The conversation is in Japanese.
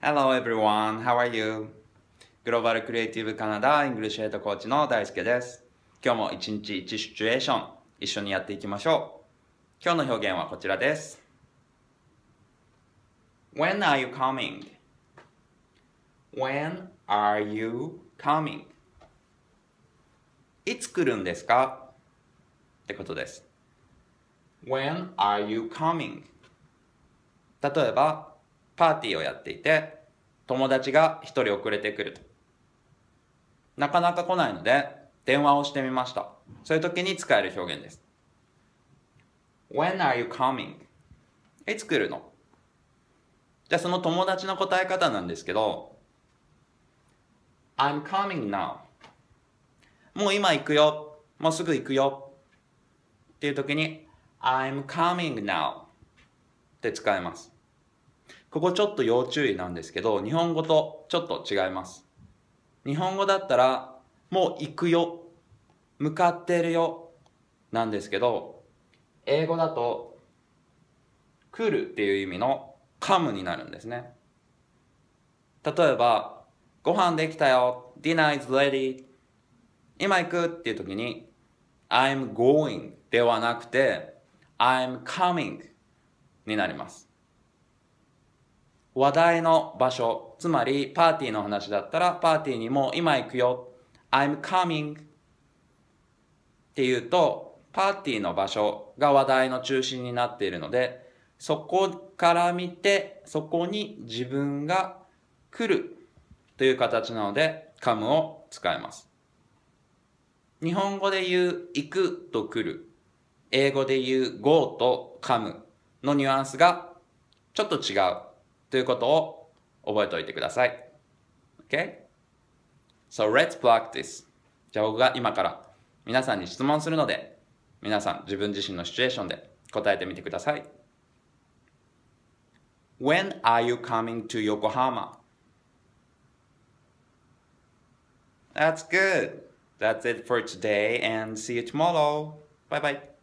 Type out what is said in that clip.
Hello everyone, how are you? グローバルクリエイティブカナダイングリッシュヘッドコーチの大輔です。今日も一日一シチュエーション一緒にやっていきましょう。今日の表現はこちらです。When are you coming?When are you coming? いつ来るんですかってことです。When are you coming? 例えば、パーティーをやっていて、友達が一人遅れてくると。なかなか来ないので、電話をしてみました。そういう時に使える表現です。When are you coming? いつ来るのじゃあその友達の答え方なんですけど、I'm coming now. もう今行くよ。もうすぐ行くよ。っていう時に、I'm coming now って使えます。ここちょっと要注意なんですけど、日本語とちょっと違います。日本語だったら、もう行くよ、向かってるよ、なんですけど、英語だと、来るっていう意味のカムになるんですね。例えば、ご飯できたよ、ディナー is ready、今行くっていう時に、I'm going ではなくて、I'm coming になります。話題の場所、つまりパーティーの話だったら、パーティーにも今行くよ、I'm coming っていうと、パーティーの場所が話題の中心になっているので、そこから見て、そこに自分が来るという形なので、come を使います。日本語で言う行くと来る、英語で言う go と come のニュアンスがちょっと違う。ということを覚えておいてください。Okay? So let's practice. じゃあ僕が今から皆さんに質問するので、皆さん自分自身のシチュエーションで答えてみてください。When are you coming to Yokohama? That's good. That's it for today and see you tomorrow. Bye bye.